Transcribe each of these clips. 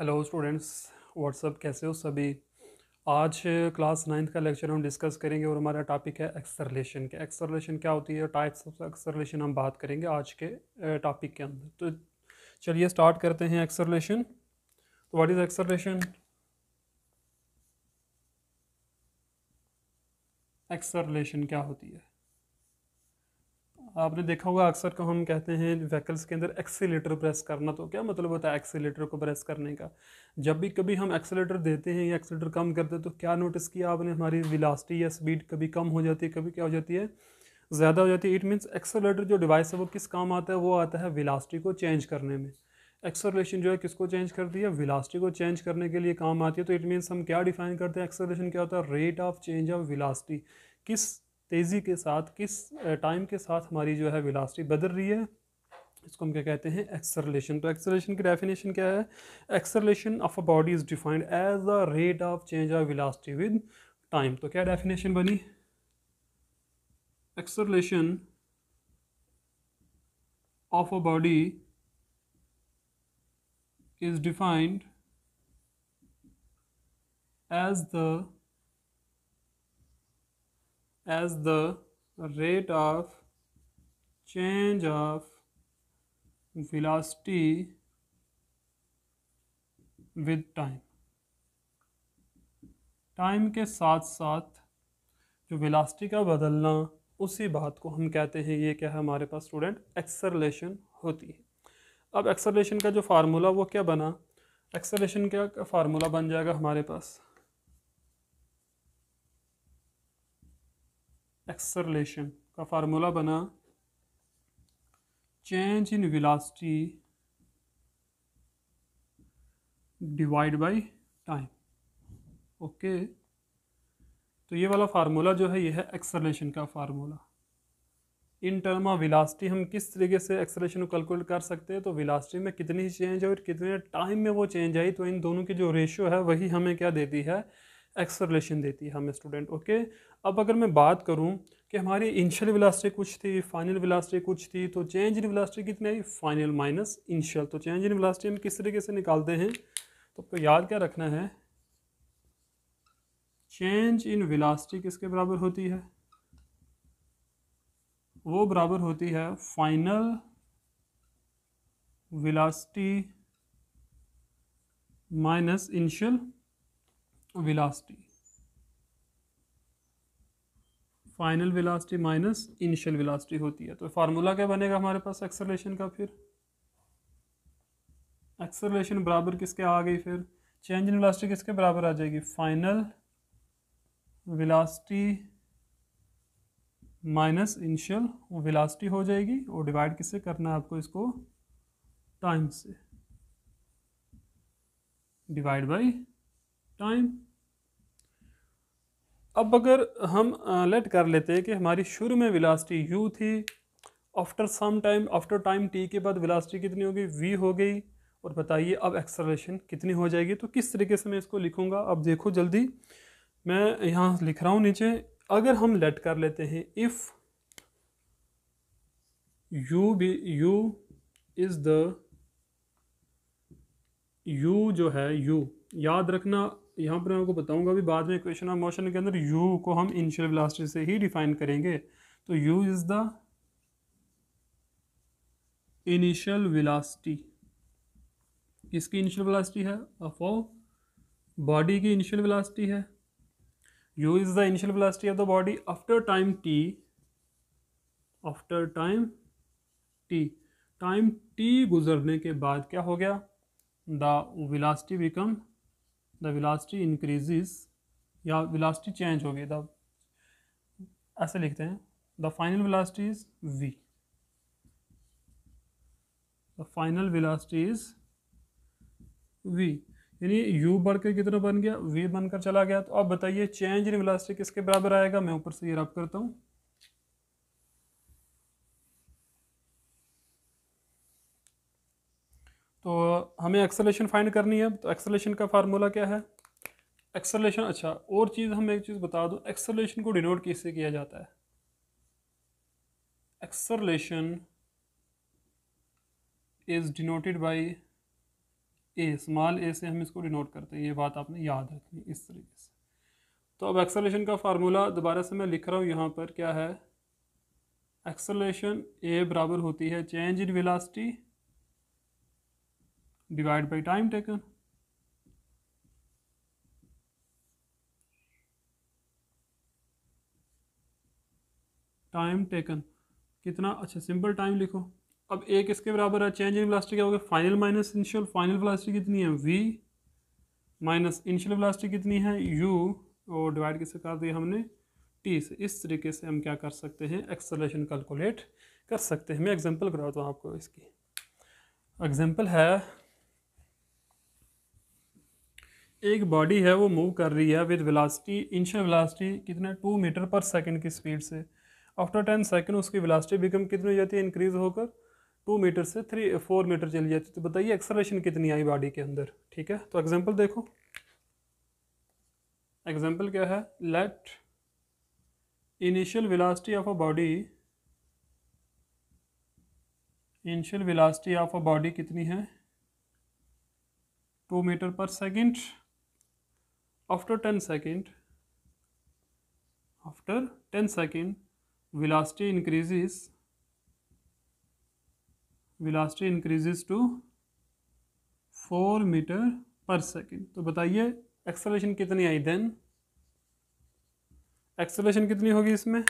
hello students WhatsApp कैसे हो सभी आज क्लास uh, नाइन्थ का लेक्चर हम डिस्कस करेंगे और हमारा टॉपिक है एक्सरलेशन के एक्सरलेशन क्या होती है टाइप्स ऑफ एक्सरलेशन हम बात करेंगे आज के टॉपिक uh, के अंदर तो चलिए स्टार्ट करते हैं एक्सरलेशन तो व्हाट इज़ एक्सरलेशन एक्सरलेशन क्या होती है आपने देखा होगा अक्सर को हम कहते हैं व्हीकल्स के अंदर एक्सीटर प्रेस करना तो क्या मतलब होता है एक्सीटर को प्रेस करने का जब भी कभी हम एक्सीटर देते हैं या एक्सीटर कम करते हैं तो क्या नोटिस किया आपने हमारी विलासिटी या स्पीड कभी कम हो जाती है कभी क्या हो जाती है ज़्यादा हो जाती है इट मीन्स एक्सेलेटर जो डिवाइस है वो किस काम आता है वो आता है विलासिटी को चेंज करने में एक्सेलेशन जो है किसको चेंज करती है विलासिटी को चेंज करने के लिए काम आती है तो इट मीन्स हम क्या डिफाइन करते हैं एक्सेलेशन क्या होता है rate of change of velocity किस तेज़ी के साथ किस टाइम के साथ हमारी जो है वेलासिटी बदल रही है इसको हम क्या कहते हैं एक्सरलेशन तो एक्सरलेशन की डेफिनेशन क्या है acceleration of a body is defined as a rate of change of velocity with time तो क्या डेफिनेशन बनी acceleration of a body is defined as the as the rate of change of velocity with time time के साथ साथ जो velocity का बदलना उसी बात को हम कहते हैं ये क्या है हमारे पास स्टूडेंट एक्सरलेशन होती है अब एक्सरलेशन का जो फार्मूला वो क्या बना एक्सरलेशन का फार्मूला बन जाएगा हमारे पास एक्सरलेशन का फार्मूला बना change in velocity divide by time okay तो ये वाला फार्मूला जो है ये है एक्सरलेशन का formula in term of velocity हम किस तरीके से एक्सलेशन को कैलकुलेट कर सकते हैं तो विलासिटी में कितनी चेंज है और कितने टाइम में वो चेंज आई तो इन दोनों की जो रेशियो है वही हमें क्या देती है एक्सलेशन देती है हमें स्टूडेंट ओके अब अगर मैं बात करूँ कि हमारी इनिशियल वेलोसिटी कुछ थी फाइनल वेलोसिटी कुछ थी तो चेंज इन वेलोसिटी कितनी आई फाइनल माइनस इनिशियल तो चेंज इन वेलोसिटी हम किस तरीके से निकालते हैं तो आपको याद क्या रखना है चेंज इन वेलोसिटी किसके बराबर होती है वो बराबर होती है final velocity minus initial velocity final velocity minus initial velocity होती है तो फार्मूला क्या बनेगा हमारे पास एक्सलेशन का फिर एक्सलेशन बराबर किसके आ गई फिर चेंज इन वेलासिटी किसके बराबर आ जाएगी final velocity minus initial velocity हो जाएगी और डिवाइड किससे करना है आपको इसको टाइम से डिवाइड बाई टाइम अब अगर हम लेट कर लेते हैं कि हमारी शुरू में विलास्टी यू थी after some time after time t के बाद विलास्टी कितनी हो गई हो गई और बताइए अब एक्सलेशन कितनी हो जाएगी तो किस तरीके से मैं इसको लिखूँगा अब देखो जल्दी मैं यहाँ लिख रहा हूँ नीचे अगर हम लेट कर लेते हैं if you be u is the u जो है यू याद रखना यहाँ पर मैं आपको बताऊंगा भी बाद में इक्वेशन ऑफ मोशन के अंदर यू को हम इनिशियल वेलोसिटी से ही डिफाइन करेंगे तो u is the initial velocity किसकी इनिशियल वेलोसिटी है ऑफ बॉडी की इनिशियल वेलोसिटी है u is the initial velocity of the body after time t after time t time t गुजरने के बाद क्या हो गया the velocity become the velocity increases या विलास्टी चेंज हो होगी द ऐसे लिखते हैं the final velocity is v the final velocity is v यानी यू बढ़कर कितना बन गया वी बनकर चला गया तो अब बताइए चेंज इन विलास्टी किसके बराबर आएगा मैं ऊपर से ये रब करता हूँ हमें एक्सलेशन फाइंड करनी है तो एक्सलेशन का फार्मूला क्या है एक्सलेशन अच्छा और चीज़ हम एक चीज़ बता दूँ एक्सलेशन को डिनोट किससे किया जाता है acceleration is denoted by a small a से हम इसको डिनोट करते हैं ये बात आपने याद रखनी इस तरीके से तो अब एक्सलेशन का फार्मूला दोबारा से मैं लिख रहा हूँ यहाँ पर क्या है एक्सलेशन ए बराबर होती है change in velocity divide by time taken time taken कितना अच्छा सिंपल टाइम लिखो अब एक इसके बराबर है चेंज इन वेलोसिटी क्या होगा final minus initial final velocity कितनी है वी माइनस इनिशियल वेलोसिटी कितनी है यू और डिवाइड किससे कर दिया हमने टी से इस तरीके से हम क्या कर सकते हैं एक्सलेशन कैलकुलेट कर सकते हैं मैं एग्जांपल कराता हूँ आपको इसकी एग्जाम्पल है एक बॉडी है वो मूव कर रही है विद वेलासिटी इनिशियल वेलासिटी कितना टू मीटर पर सेकंड की स्पीड से आफ्टर टेन सेकंड उसकी वेलासिटी बिकम कितनी हो जाती है इंक्रीज़ होकर टू मीटर से थ्री फोर मीटर चली जाती है तो बताइए एक्सलेशन कितनी आई बॉडी के अंदर ठीक है तो एग्जाम्पल देखो एग्जाम्पल क्या है let initial velocity of a body initial velocity of a body कितनी है टू मीटर पर second after 10 second after 10 second velocity increases velocity increases to 4 meter per second तो बताइए acceleration कितनी आई then acceleration कितनी होगी इसमें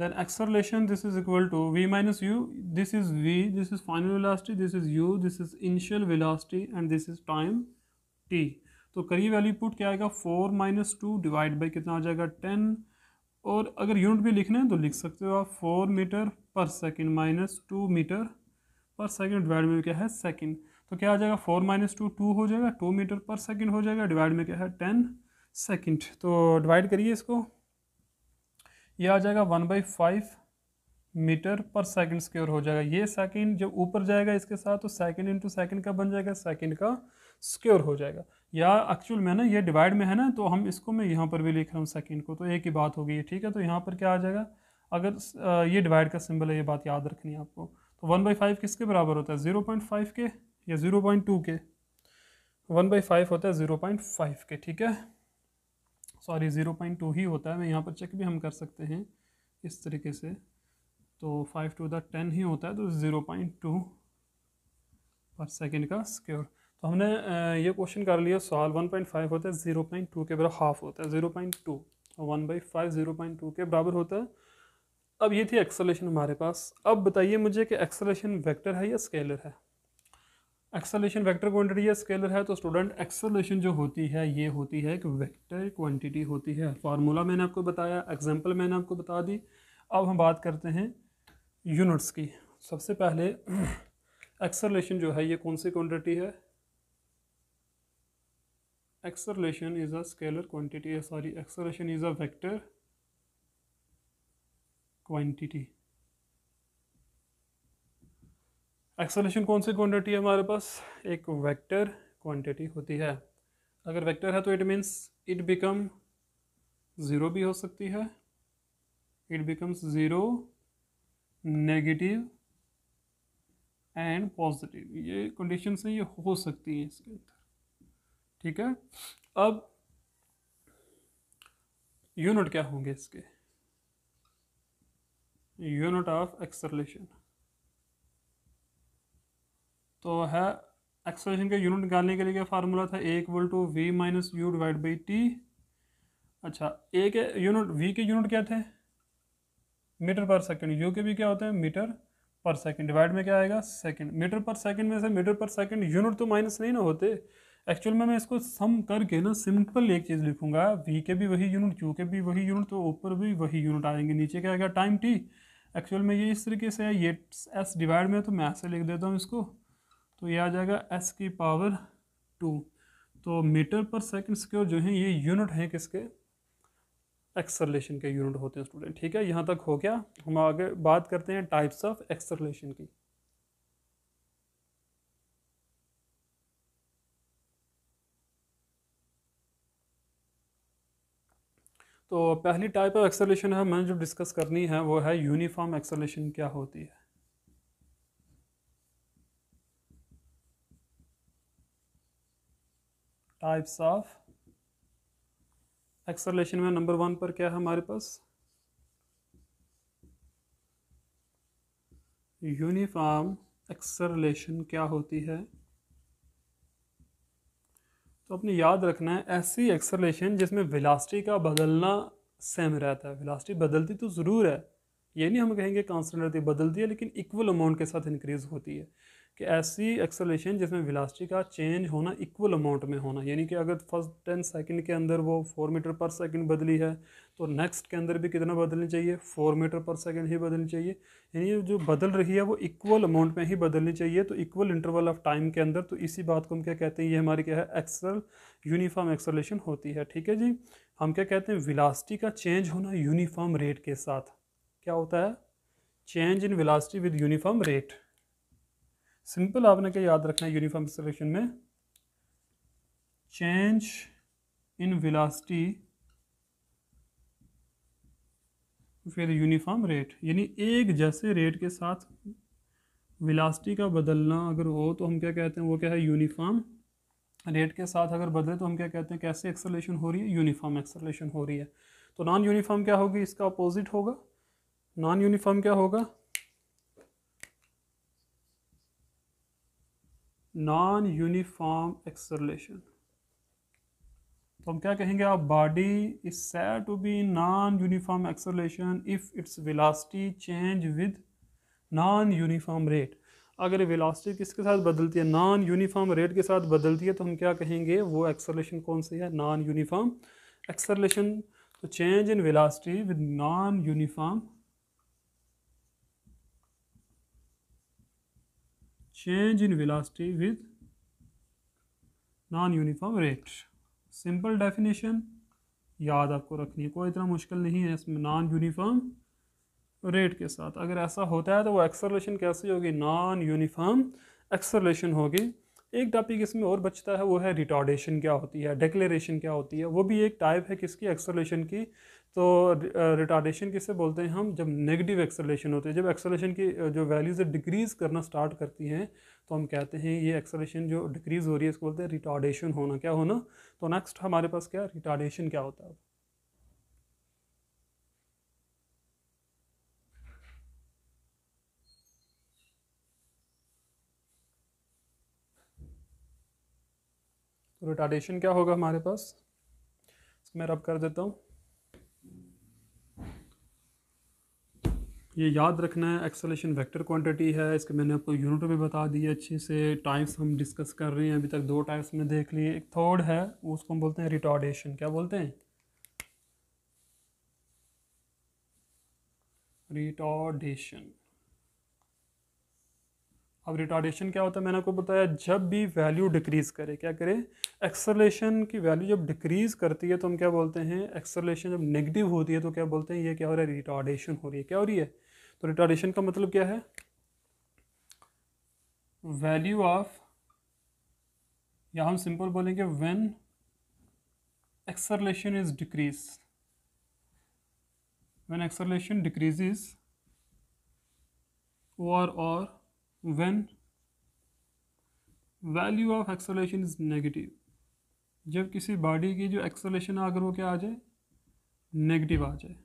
then acceleration this is equal to v minus u this is v this is final velocity this is u this is initial velocity and this is time t तो करिए value put क्या आएगा four minus two divide by कितना आ जाएगा ten और अगर unit भी लिखना है तो लिख सकते हो आप फोर मीटर पर सेकेंड माइनस टू मीटर पर सेकेंड डिवाइड में क्या है सेकेंड तो क्या आ जाएगा फोर माइनस टू टू हो जाएगा टू मीटर पर सेकेंड हो जाएगा डिवाइड में क्या है टेन सेकेंड तो डिवाइड करिए इसको ये आ जाएगा वन बाई फाइव मीटर पर सेकंड स्क्योर हो जाएगा ये सेकंड जब ऊपर जाएगा इसके साथ तो सेकंड इंटू सेकंड का बन जाएगा सेकंड का स्क्योर हो जाएगा या एक्चुअल में ना ये डिवाइड में है ना तो हम इसको मैं यहाँ पर भी लिख रहा हूँ सेकंड को तो एक ही बात होगी ठीक है तो यहाँ पर क्या आ जाएगा अगर ये डिवाइड का सिंबल है ये बात याद रखनी है आपको तो वन बाई फाइव किसके बराबर होता है ज़ीरो पॉइंट फाइव के या ज़ीरो पॉइंट टू के वन बाई फाइव होता है ज़ीरो पॉइंट फाइव के ठीक है सॉरी ज़ीरो पॉइंट टू ही होता है मैं यहाँ पर चेक भी हम कर सकते हैं इस तरीके से तो फाइव टू द टेन ही होता है तो ज़ीरो पॉइंट टू पर सेकेंड का स्क्योर तो हमने ये क्वेश्चन कर लिया सवाल वन पॉइंट फाइव होता है ज़ीरो पॉइंट टू के बराबर हाफ होता है ज़ीरो पॉइंट टू और तो one by five zero point two के बराबर होता है अब ये थी एक्सलेशन हमारे पास अब बताइए मुझे कि एक्सलेशन वेक्टर है या स्केलर है एक्सेलेशन वेक्टर क्वांटिटी या स्केलर है तो स्टूडेंट एक्सेलेशन जो होती है ये होती है एक वेक्टर क्वांटिटी होती है फार्मूला मैंने आपको बताया एग्जांपल मैंने आपको बता दी अब हम बात करते हैं यूनिट्स की सबसे पहले एक्सेलेशन जो है ये कौन सी क्वांटिटी है acceleration is a scalar quantity sorry acceleration is a vector quantity acceleration कौन सी क्वांटिटी है हमारे पास एक वेक्टर क्वांटिटी होती है अगर वेक्टर है तो it means it become zero भी हो सकती है it becomes zero negative and positive ये कंडीशन से ये हो सकती है इसके अंदर ठीक है अब यूनिट क्या होंगे इसके यूनिट ऑफ एक्सलेशन तो है एक्सलेशन के यूनिट निकालने के लिए क्या फार्मूला था a to v minus u divide by t अच्छा ए के यूनिट वी के यूनिट क्या थे मीटर पर सेकेंड यू के भी क्या होते हैं मीटर पर सेकेंड डिवाइड में क्या आएगा सेकेंड मीटर पर सेकेंड में से मीटर पर सेकेंड यूनिट तो माइनस नहीं ना होते एक्चुअल में मैं इसको सम करके ना सिंपल एक चीज़ लिखूंगा वी के भी वही यूनिट क्यू के भी वही यूनिट तो ऊपर भी वही यूनिट आएंगे नीचे क्या आएगा टाइम टी एक्चुअल में ये इस तरीके से है ये एस डिवाइड में तो मैं ऐसे लिख देता हूँ इसको तो ये आ जाएगा एस की पावर टू तो मीटर पर सेकंड स्क्योर जो है ये यूनिट हैं किसके एक्सरलेशन के यूनिट होते हैं स्टूडेंट ठीक है यहाँ तक हो गया हम आगे बात करते हैं टाइप्स ऑफ एक्सरलेशन की तो पहली टाइप ऑफ एक्सरलेशन है मैंने जो डिस्कस करनी है वो है यूनिफॉर्म एक्सरलेशन क्या होती है टाइप्स ऑफ एक्सलेशन में नंबर वन पर क्या है हमारे पास यूनिफॉर्म एक्सलेशन क्या होती है तो अपने याद रखना है ऐसी एक्सलेशन जिसमें विलास्टी का बदलना सेम रहता है विलास्टी बदलती तो ज़रूर है ये नहीं हम कहेंगे कॉन्सटेंट रहती बदलती है लेकिन इक्वल अमाउंट के साथ इंक्रीज़ होती है कि ऐसी एक्सेलेशन जिसमें विलास्टी का चेंज होना इक्वल अमाउंट में होना यानी कि अगर फर्स्ट टेन सेकंड के अंदर वो फोर मीटर पर सेकंड बदली है तो नेक्स्ट के अंदर भी कितना बदलनी चाहिए फोर मीटर पर सेकंड ही बदलनी चाहिए यानी जो बदल रही है वो इक्वल अमाउंट में ही बदलनी चाहिए तो इक्वल इंटरवल ऑफ टाइम के अंदर तो इसी बात को हम क्या कहते हैं ये हमारी क्या है एक्सल यूनिफॉर्म एक्सलेशन होती है ठीक है जी हम क्या कहते हैं विलास्टी का चेंज होना यूनिफॉर्म रेट के साथ क्या होता है change in velocity with uniform rate simple आपने क्या याद रखना है यूनिफॉर्म सिलेक्शन में चेंज इन विलासिटी फिर यूनिफॉर्म रेट यानी एक जैसे रेट के साथ विलासिटी का बदलना अगर हो तो हम क्या कहते हैं वो क्या है यूनिफॉर्म रेट के साथ अगर बदले तो हम क्या कहते हैं कैसे एक्सलेशन हो रही है यूनिफॉर्म एक्सलेशन हो रही है तो नॉन यूनिफॉर्म क्या होगी इसका अपोजिट होगा नॉन यूनिफॉर्म क्या होगा नॉन यूनिफॉर्म एक्सरलेशन तो हम क्या कहेंगे आप body is said to be non uniform acceleration if its velocity change with non uniform rate अगर वेलोसिटी किसके साथ बदलती है नॉन यूनिफॉर्म रेट के साथ बदलती है तो हम क्या कहेंगे वो एक्सरलेशन कौन सी है नॉन यूनिफॉर्म एक्सरलेशन तो change in velocity with non uniform change in velocity with non uniform rate simple definition याद आपको रखनी है कोई इतना मुश्किल नहीं है इसमें नॉन यूनिफॉर्म रेट के साथ अगर ऐसा होता है तो वो एक्सरलेशन कैसी होगी नॉन यूनिफॉर्म एक्सरलेशन होगी एक टॉपिक इसमें और बचता है वो है रिटॉर्डेशन क्या होती है डिक्लेरेशन क्या होती है वो भी एक टाइप है किसकी एक्सलेशन की तो रिटार्डेशन किसे बोलते हैं हम जब नेगेटिव एक्सलेशन होते हैं जब एक्सलेशन की जो वैल्यूज़ डिक्रीज़ करना स्टार्ट करती हैं तो हम कहते हैं ये एक्सलेशन जो डिक्रीज़ हो रही है इसको बोलते हैं रिटार्डेशन होना क्या होना तो नेक्स्ट हमारे पास क्या रिटार्डेशन क्या होता है रोटाडेशन क्या होगा हमारे पास मैं रब कर देता हूँ ये याद रखना है एक्सलेशन वेक्टर क्वांटिटी है इसके मैंने आपको यूनिट भी बता दी है अच्छे से टाइप्स हम डिस्कस कर रहे हैं अभी तक दो टाइप्स में देख लिए एक थर्ड है उसको हम बोलते हैं रिटार्डेशन क्या बोलते हैं रिटार्डेशन अब रिटार्डेशन क्या होता है मैंने आपको बताया जब भी वैल्यू डिक्रीज़ करे क्या करे एक्सलेशन की वैल्यू जब डिक्रीज़ करती है तो हम क्या बोलते हैं एक्सलेशन जब नेगेटिव होती है तो क्या बोलते हैं ये क्या हो रहा है रिटार्डेशन हो रही है क्या हो रही है तो रिटार्डेशन का मतलब क्या है वैल्यू ऑफ या हम सिंपल बोलेंगे when acceleration is decrease when acceleration decrease और और when value of acceleration is negative जब किसी बॉडी की जो एक्सोलेशन आकर वो क्या आ जाए नेगेटिव आ जाए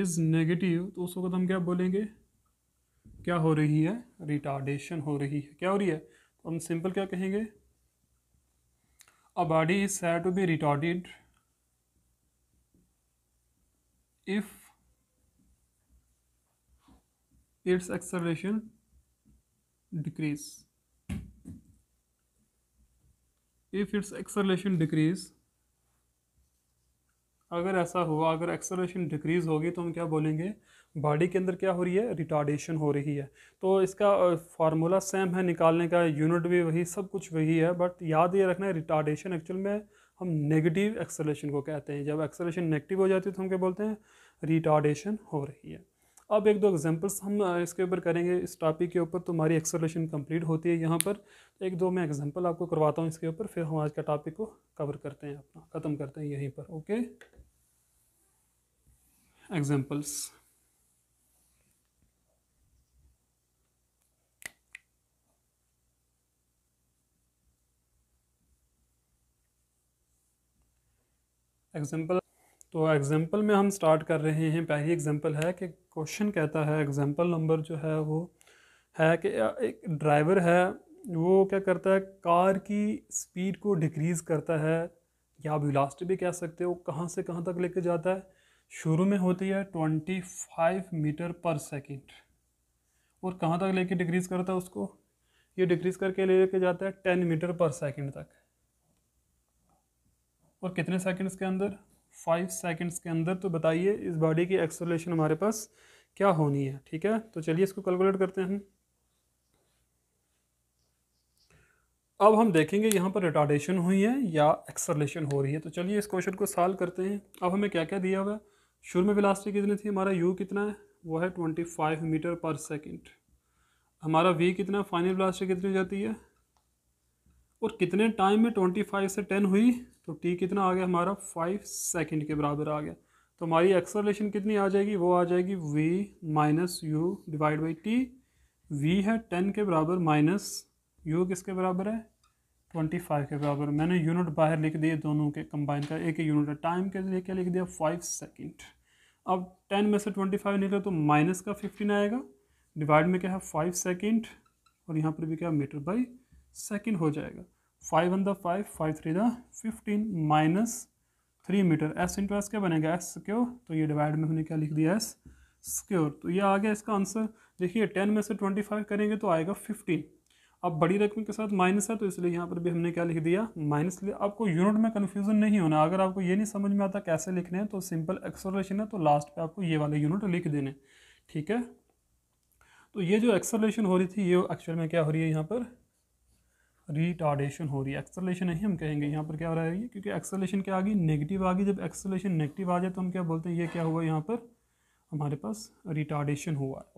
इज़ नेगेटिव तो उस वक्त हम क्या बोलेंगे क्या हो रही है रिटार्डेशन हो रही है क्या हो रही है तो हम सिंपल क्या कहेंगे a body is said to be retarded if its acceleration decrease if its acceleration decrease अगर ऐसा हुआ अगर एक्सलेशन डिक्रीज होगी तो हम क्या बोलेंगे बॉडी के अंदर क्या हो रही है रिटार्डेशन हो रही है तो इसका फार्मूला सेम है निकालने का यूनिट भी वही सब कुछ वही है बट याद ये रखना है रिटार्डेशन एक्चुअल में हम नेगेटिव एक्सलेशन को कहते हैं जब एक्सलेशन नेगेटिव हो जाती है तो हम क्या बोलते हैं रिटार्डेशन हो रही है अब एक दो एग्जांपल्स हम इसके ऊपर करेंगे इस टॉपिक के ऊपर तुम्हारी एक्सलेशन कंप्लीट होती है यहाँ पर तो एक दो मैं एग्जांपल आपको करवाता हूँ इसके ऊपर फिर हम आज का टॉपिक को कवर करते हैं अपना ख़त्म करते हैं यहीं पर ओके एग्जाम्पल्स एग्जाम्पल तो एग्ज़ाम्पल में हम स्टार्ट कर रहे हैं पहली एग्ज़ाम्पल है कि क्वेश्चन कहता है एग्ज़ाम्पल नंबर जो है वो है कि एक ड्राइवर है वो क्या करता है कार की स्पीड को डिक्रीज़ करता है या आप लास्ट भी कह सकते हो कहाँ से कहाँ तक लेके जाता है शुरू में होती है ट्वेंटी फाइव मीटर पर सेकेंड और कहाँ तक लेके डिक्रीज़ करता है उसको ये डिक्रीज़ करके लेके जाता है टेन मीटर पर सेकेंड तक और कितने सेकेंड्स के अंदर फाइव सेकेंड्स के अंदर तो बताइए इस बॉडी की एक्सलेशन हमारे पास क्या होनी है ठीक है तो चलिए इसको कैलकुलेट करते हैं अब हम देखेंगे यहाँ पर रिटार्डेशन हुई है या एक्सरलेशन हो रही है तो चलिए इस क्वेश्चन को सॉल्व करते हैं अब हमें क्या क्या दिया हुआ है शुरू में वेलासिटी कितनी थी हमारा यू कितना है वो है ट्वेंटी फाइव मीटर पर सेकेंड हमारा वी कितना फाइनल वेलासिटी कितनी जाती है और कितने टाइम में ट्वेंटी फाइव से टेन हुई तो टी कितना आ गया हमारा फाइव सेकेंड के बराबर आ गया तो हमारी एक्सलेशन कितनी आ जाएगी वो आ जाएगी v minus u divide by t v है टेन के बराबर माइनस यू किसके बराबर है ट्वेंटी फाइव के बराबर मैंने यूनिट बाहर लिख दिए दोनों के कंबाइन का एक ही यूनिट टाइम के लिए क्या लिख दिया फाइव सेकेंड अब टेन में से ट्वेंटी फाइव निकले तो माइनस का फिफ्टीन आएगा डिवाइड में क्या है फाइव सेकेंड और यहाँ पर भी क्या मीटर बाई सेकेंड हो जाएगा five one the five five three the fifteen minus three metre s into s क्या बनेगा एस स्क्योर तो ये डिवाइड में हमने क्या लिख दिया एस स्क्योर तो ये आ गया इसका आंसर देखिए टेन में से ट्वेंटी फाइव करेंगे तो आएगा फिफ्टीन अब बड़ी रकम के साथ माइनस है तो इसलिए यहाँ पर भी हमने क्या लिख दिया माइनस लिया आपको यूनिट में कन्फ्यूजन नहीं होना अगर आपको ये नहीं समझ में आता कैसे लिखने हैं तो सिंपल एक्सलेशन है तो लास्ट पे आपको ये वाले यूनिट लिख देने ठीक है तो ये जो एक्सलेशन हो रही थी ये एक्चुअल में क्या हो रही है यहाँ पर रिटार्डेशन हो रही है एक्सलेशन नहीं हम कहेंगे यहाँ पर क्या हो रहा है क्योंकि एक्सलेशन क्या आ गई नेगेटिव आ गई जब एक्सलेशन नेगेटिव आ जाए तो हम क्या बोलते हैं ये क्या हुआ यहाँ पर हमारे पास रिटार्डेशन हुआ